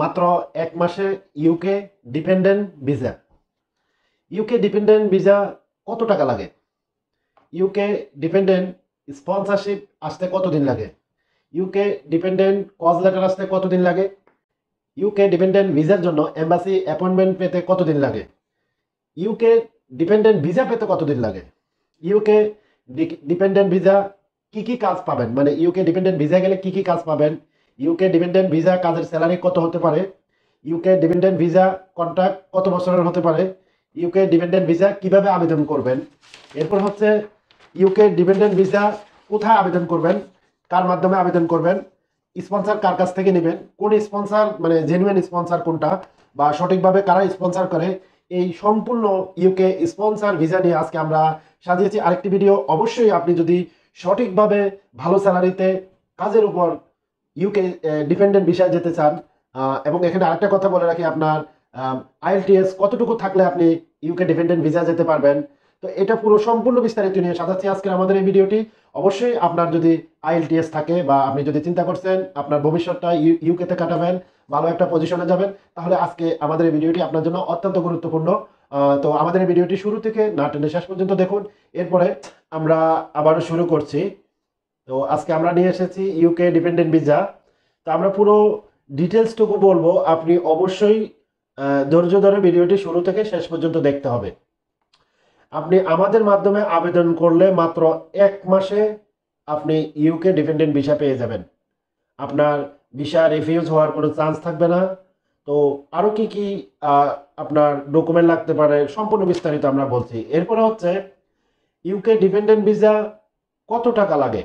মাত্র এক মাসে UK dependent visa UK dependent visa কত টাকা লাগে ইউকে ডিপেন্ডেন্ট স্পন্সারশিপ আসতে কতদিন লাগে ইউকে ডিপেন্ডেন্ট কজ লেটার আসতে কতদিন লাগে ইউকে ডিপেন্ডেন্ট ভিসার জন্য এম্বাসি অ্যাপয়েন্টমেন্ট পেতে কতদিন লাগে ইউকে ডিপেন্ডেন্ট ভিসা পেতে কতদিন লাগে ইউকে ডিপেন্ডেন্ট ভিসা কী কী কাজ পাবেন মানে ইউকে ডিপেন্ডেন্ট ভিসা গেলে কী কী কাজ পাবেন ইউকে ডিপেন্ডেন্ট ভিসা কাজের স্যালারি কত হতে পারে ইউকে ডিপেন্ডেন্ট ভিসা কন্ট্রাক্ট কত বছরের হতে পারে ইউকে ডিপেন্ডেন্ট ভিসা কিভাবে আবেদন করবেন এরপর হচ্ছে ইউকে ডিপেন্ডেন্ট ভিসা কোথায় আবেদন করবেন কার মাধ্যমে আবেদন করবেন স্পন্সার কার কাছ থেকে নেবেন কোন স্পন্সার মানে জেনুইন স্পন্সার কোনটা বা সঠিকভাবে কারা স্পন্সার করে এই সম্পূর্ণ ইউকে স্পন্সার ভিসা নিয়ে আজকে আমরা সাজিয়েছি আরেকটি ভিডিও অবশ্যই আপনি যদি সঠিকভাবে ভালো স্যালারিতে কাজের উপর ইউকে ডিপেন্ডেন্ট ভিসায় যেতে চান এবং এখানে আরেকটা কথা বলে রাখি আপনার আইএলটিএস কতটুকু থাকলে আপনি ইউকে ডিপেন্ডেন্ট ভিসা যেতে পারবেন তো এটা পুরো সম্পূর্ণ বিস্তারিত নিয়ে সাজাচ্ছি আজকের আমাদের এই ভিডিওটি অবশ্যই আপনার যদি আইএলটিএস থাকে বা আপনি যদি চিন্তা করছেন আপনার ভবিষ্যৎটা ইউকেতে কাটাবেন ভালো একটা পজিশনে যাবেন তাহলে আজকে আমাদের এই ভিডিওটি আপনার জন্য অত্যন্ত গুরুত্বপূর্ণ তো আমাদের এই ভিডিওটি শুরু থেকে না টেনে শেষ পর্যন্ত দেখুন এরপরে আমরা আবারও শুরু করছি তো আজকে আমরা নিয়ে এসেছি ইউকে ডিপেন্ডেন্ট ভিসা তো আমরা পুরো ডিটেলসটুকু বলবো আপনি অবশ্যই ধৈর্য ধরে ভিডিওটি শুরু থেকে শেষ পর্যন্ত দেখতে হবে আপনি আমাদের মাধ্যমে আবেদন করলে মাত্র এক মাসে আপনি ইউকে ডিপেন্ডেন্ট ভিসা পেয়ে যাবেন আপনার ভিসা রিফিউজ হওয়ার কোনো চান্স থাকবে না তো আরও কি কি আপনার ডকুমেন্ট লাগতে পারে সম্পূর্ণ বিস্তারিত আমরা বলছি এরপরে হচ্ছে ইউকে ডিপেন্ডেন্ট ভিসা কত টাকা লাগে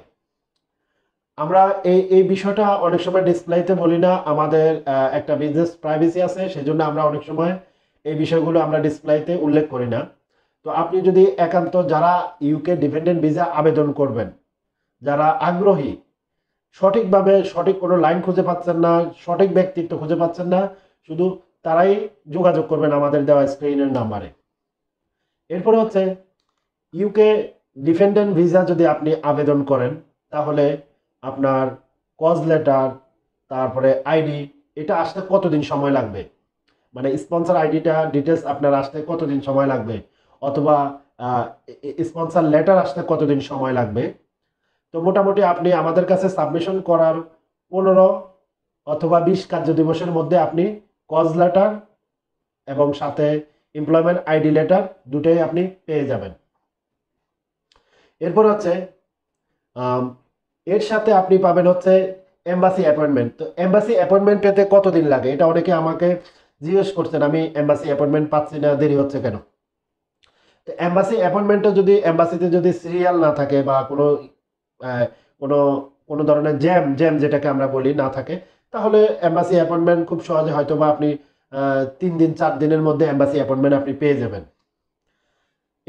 আমরা এই এই বিষয়টা অনেক সময় ডিসপ্লেতে বলি না আমাদের একটা বিজনেস প্রাইভেসি আছে সেজন্য আমরা অনেক সময় এই বিষয়গুলো আমরা ডিসপ্লেতে উল্লেখ করি না তো আপনি যদি একান্ত যারা ইউকে ডিপেন্ডেন্ট ভিসা আবেদন করবেন যারা আগ্রহী সঠিকভাবে সঠিক কোনো লাইন খুঁজে পাচ্ছেন না সঠিক ব্যক্তিত্ব খুঁজে পাচ্ছেন না শুধু তারাই যোগাযোগ করবেন আমাদের দেওয়া স্ক্রিনের নাম্বারে এরপরে হচ্ছে ইউকে ডিপেন্ডেন্ট ভিসা যদি আপনি আবেদন করেন তাহলে আপনার কজ লেটার তারপরে আইডি এটা আসতে কতদিন সময় লাগবে মানে স্পন্সার আইডিটা ডিটেলস আপনার আসতে কতদিন সময় লাগবে অথবা স্পন্সার লেটার আসতে কতদিন সময় লাগবে তো মোটামুটি আপনি আমাদের কাছে সাবমিশন করার পনেরো অথবা বিশ কার্য দিবসের মধ্যে আপনি কজ লেটার এবং সাথে এমপ্লয়মেন্ট আইডি লেটার দুটোই আপনি পেয়ে যাবেন এরপর হচ্ছে এর সাথে আপনি পাবেন হচ্ছে এম্বাসি অ্যাপয়েন্টমেন্ট তো এম্বাসি অ্যাপয়েন্টমেন্ট পেতে কতদিন লাগে এটা অনেকে আমাকে জিজ্ঞেস করছেন আমি এম্বাসি অ্যাপয়েন্টমেন্ট পাচ্ছি না দেরি হচ্ছে কেন তো এম্বাসি অ্যাপয়েন্টমেন্টটা যদি এম্বাসিতে যদি সিরিয়াল না থাকে বা কোনো কোনো কোনো ধরনের জ্যাম জ্যাম যেটাকে আমরা বলি না থাকে তাহলে এম্বাসি অ্যাপয়েন্টমেন্ট খুব সহজে হয়তো বা আপনি তিন দিন চার দিনের মধ্যে এম্বাসি অ্যাপয়েন্টমেন্ট আপনি পেয়ে যাবেন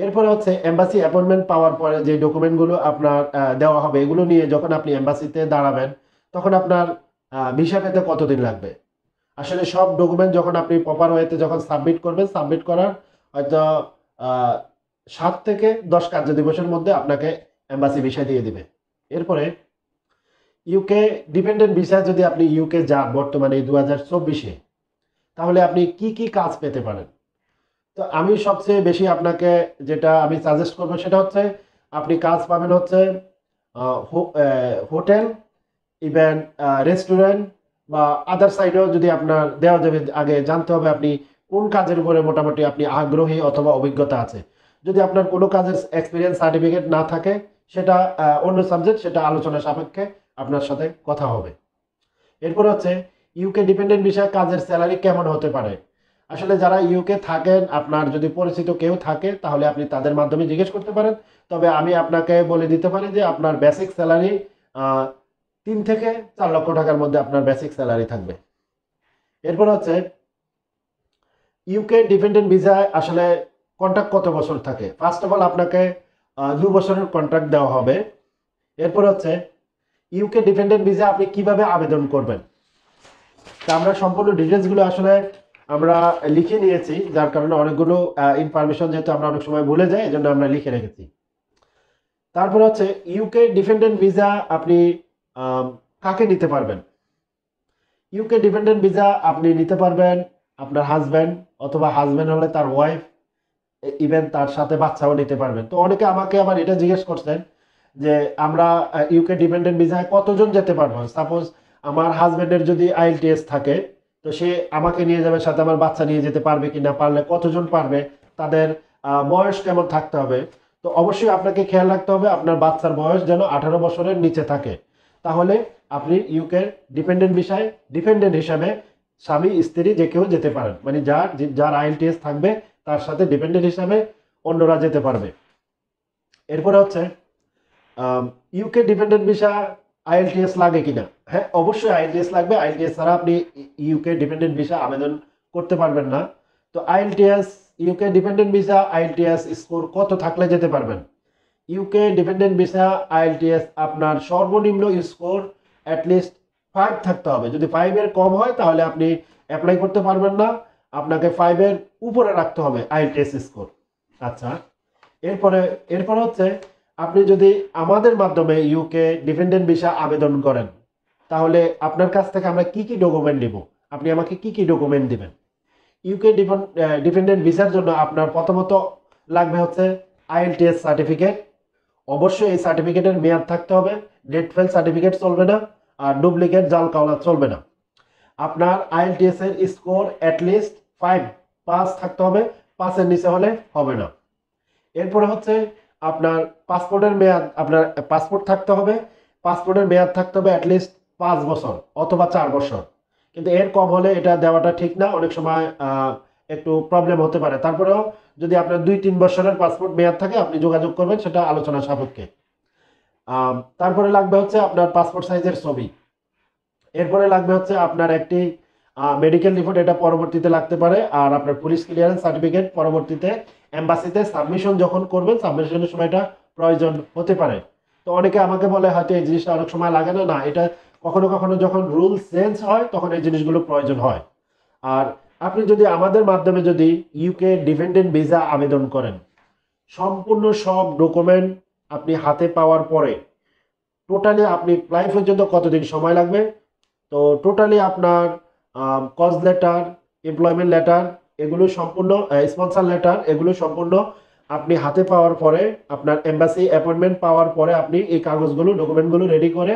এরপরে হচ্ছে এম্বাসি অ্যাপয়েন্টমেন্ট পাওয়ার পরে যে ডকুমেন্টগুলো আপনার দেওয়া হবে এগুলো নিয়ে যখন আপনি এম্বাসিতে দাঁড়াবেন তখন আপনার ভিসা পেতে কতদিন লাগবে আসলে সব ডকুমেন্ট যখন আপনি প্রপার ওয়েতে যখন সাবমিট করবেন সাবমিট করার হয়তো সাত থেকে দশ কার্য দিবসের মধ্যে আপনাকে এম্বাসি ভিসা দিয়ে দিবে এরপরে ইউকে ডিপেন্ডেন্ট ভিসা যদি আপনি ইউকে যান বর্তমানে দু হাজার চব্বিশে তাহলে আপনি কি কি কাজ পেতে পারেন তো আমি সবচেয়ে বেশি আপনাকে যেটা আমি সাজেস্ট করবো সেটা হচ্ছে আপনি কাজ পাবেন হচ্ছে হোটেল ইভেন রেস্টুরেন্ট বা আদার সাইডেও যদি আপনার দেওয়া যাবে আগে জানতে হবে আপনি কোন কাজের উপরে মোটামুটি আপনি আগ্রহী অথবা অভিজ্ঞতা আছে যদি আপনার কোনো কাজের এক্সপিরিয়েন্স সার্টিফিকেট না থাকে সেটা অন্য সাবজেক্ট সেটা আলোচনা সাপেক্ষে আপনার সাথে কথা হবে এরপর হচ্ছে ইউকে ডিপেন্ডেন্ট বিষয়ে কাজের স্যালারি কেমন হতে পারে আসলে যারা ইউকে থাকেন আপনার যদি পরিচিত কেউ থাকে তাহলে আপনি তাদের মাধ্যমে জিজ্ঞেস করতে পারেন তবে আমি আপনাকে বলে দিতে পারি যে আপনার বেসিক স্যালারি তিন থেকে চার লক্ষ টাকার মধ্যে আপনার বেসিক স্যালারি থাকবে এরপর হচ্ছে ইউকে ডিপেন্ডেন্ট ভিসায় আসলে কন্ট্রাক্ট কত বছর থাকে ফার্স্ট অফ অল আপনাকে দু বছরের কন্ট্রাক্ট দেওয়া হবে এরপর হচ্ছে ইউকে ডিপেন্ডেন্ট ভিসা আপনি কিভাবে আবেদন করবেন তা আমরা সম্পূর্ণ ডিটেলসগুলো আসলে আমরা লিখে নিয়েছি যার কারণে অনেকগুলো ইনফরমেশন যেহেতু আমরা অনেক সময় ভুলে যাই এজন্য আমরা লিখে রেখেছি তারপর হচ্ছে ইউকে ডিপেন্ডেন্ট ভিসা আপনি কাকে নিতে পারবেন ইউকে ডিপেন্ডেন্ট ভিসা আপনি নিতে পারবেন আপনার হাজব্যান্ড অথবা হাজব্যান্ড হলে তার ওয়াইফ ইভেন তার সাথে বাচ্চাও নিতে পারবেন তো অনেকে আমাকে আবার এটা জিজ্ঞেস করছেন যে আমরা ইউকে ডিপেন্ডেন্ট ভিসায় কতজন যেতে পারবো সাপোজ আমার হাজব্যান্ডের যদি আইএলটিএস থাকে তো সে আমাকে নিয়ে যাবে সাথে আমার বাচ্চা নিয়ে যেতে পারবে কি না পারলে কতজন পারবে তাদের বয়স কেমন থাকতে হবে তো অবশ্যই আপনাকে খেয়াল রাখতে হবে আপনার বাচ্চার বয়স যেন আঠারো বছরের নিচে থাকে তাহলে আপনি ইউকের ডিপেন্ডেন্ট বিষয়ে ডিপেন্ডেন্ট হিসাবে স্বামী স্ত্রী যে কেউ যেতে পারেন মানে যার যার আইএলটিএস থাকবে তার সাথে ডিপেন্ডেন্ট হিসাবে অন্যরা যেতে পারবে এরপরে হচ্ছে ইউকে ডিপেন্ডেন্ট ভিসা আইএলটিএস লাগে কিনা হ্যাঁ অবশ্যই আইএলটিএস লাগবে আইএলটিএস ছাড়া আপনি ইউকে ডিপেন্ডেন্ট ভিসা আবেদন করতে পারবেন না তো IELTS UK dependent visa IELTS score কত থাকলে যেতে পারবেন ইউকে ডিপেন্ডেন্ট ভিসা আইএলটিএস আপনার সর্বনিম্ন স্কোর অ্যাটলিস্ট ফাইভ থাকতে হবে যদি ফাইভের কম হয় তাহলে আপনি অ্যাপ্লাই করতে পারবেন না আপনাকে ফাইভের উপরে রাখতে হবে আইএলটিএস স্কোর আচ্ছা এরপরে এরপরে হচ্ছে আপনি যদি আমাদের মাধ্যমে ইউকে ডিপেন্ডেন্ট ভিসা আবেদন করেন তাহলে আপনার কাছ থেকে আমরা কি কি ডকুমেন্ট নিব আপনি আমাকে কি কি ডকুমেন্ট দেবেন ইউকে ডিপেন্ডেন্ট ভিসার জন্য আপনার প্রথমত লাগবে হচ্ছে আইএলটিএস সার্টিফিকেট অবশ্যই এই সার্টিফিকেটের মেয়াদ থাকতে হবে ডেট ফেল সার্টিফিকেট চলবে না আর ডুপ্লিকেট জাল কাওলা চলবে না আপনার আইএলটিএস এর স্কোর অ্যাটলিস্ট ফাইভ পাস থাকতে হবে পাঁচের নিচে হলে হবে না এরপরে হচ্ছে আপনার পাসপোর্টের মেয়াদ আপনার পাসপোর্ট থাকতে হবে পাসপোর্টের মেয়াদ থাকতে হবে অ্যাটলিস্ট পাঁচ বছর অথবা চার বছর কিন্তু এর কম হলে এটা দেওয়াটা ঠিক না অনেক সময় একটু প্রবলেম হতে পারে তারপরেও যদি আপনার দুই তিন বছরের পাসপোর্ট মেয়াদ থাকে আপনি যোগাযোগ করবেন সেটা আলোচনা সাপেক্ষে তারপরে লাগবে হচ্ছে আপনার পাসপোর্ট সাইজের ছবি এরপরে লাগবে হচ্ছে আপনার একটি মেডিকেল রিপোর্ট এটা পরবর্তীতে লাগতে পারে আর আপনার পুলিশ ক্লিয়ারেন্স সার্টিফিকেট পরবর্তীতে এম্বাসিতে সাবমিশন যখন করবেন সাবমিশনের সময়টা প্রয়োজন হতে পারে তো অনেকে আমাকে বলে হয়তো এই জিনিসটা অনেক সময় লাগে না না এটা কখনো কখনো যখন রুল চেঞ্জ হয় তখন এই জিনিসগুলো প্রয়োজন হয় আর আপনি যদি আমাদের মাধ্যমে যদি ইউকে ডিপেন্ডেন্ট ভিসা আবেদন করেন সম্পূর্ণ সব ডকুমেন্ট আপনি হাতে পাওয়ার পরে টোটালি আপনি অ্যাপ্লাই পর্যন্ত কতদিন সময় লাগবে তো টোটালি আপনার কজ লেটার এমপ্লয়মেন্ট লেটার এগুলো সম্পূর্ণ স্পন্সার uh, লেটার এগুলো সম্পূর্ণ আপনি হাতে পাওয়ার পরে আপনার এম্বাসি অ্যাপয়েন্টমেন্ট পাওয়ার পরে আপনি এই কাগজগুলো ডকুমেন্টগুলো রেডি করে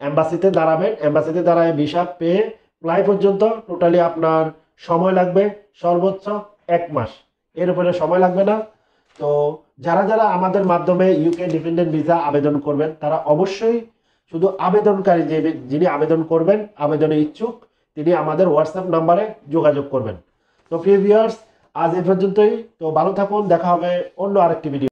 অ্যাম্বাসিতে দাঁড়াবেন অ্যাম্বাসিতে দাঁড়ায় ভিসা পেয়ে প্লাই পর্যন্ত টোটালি আপনার সময় লাগবে সর্বোচ্চ এক মাস এর উপরে সময় লাগবে না তো যারা যারা আমাদের মাধ্যমে ইউকে ডিপেন্ডেন্ট ভিসা আবেদন করবেন তারা অবশ্যই শুধু আবেদনকারী যে যিনি আবেদন করবেন আবেদনে ইচ্ছুক তিনি আমাদের হোয়াটসঅ্যাপ নাম্বারে যোগাযোগ করবেন তো প্রিভিয়ার্স ভিউয়ার্স আজ এ পর্যন্তই তো ভালো থাকুন দেখা হবে অন্য আরেকটি ভিডিও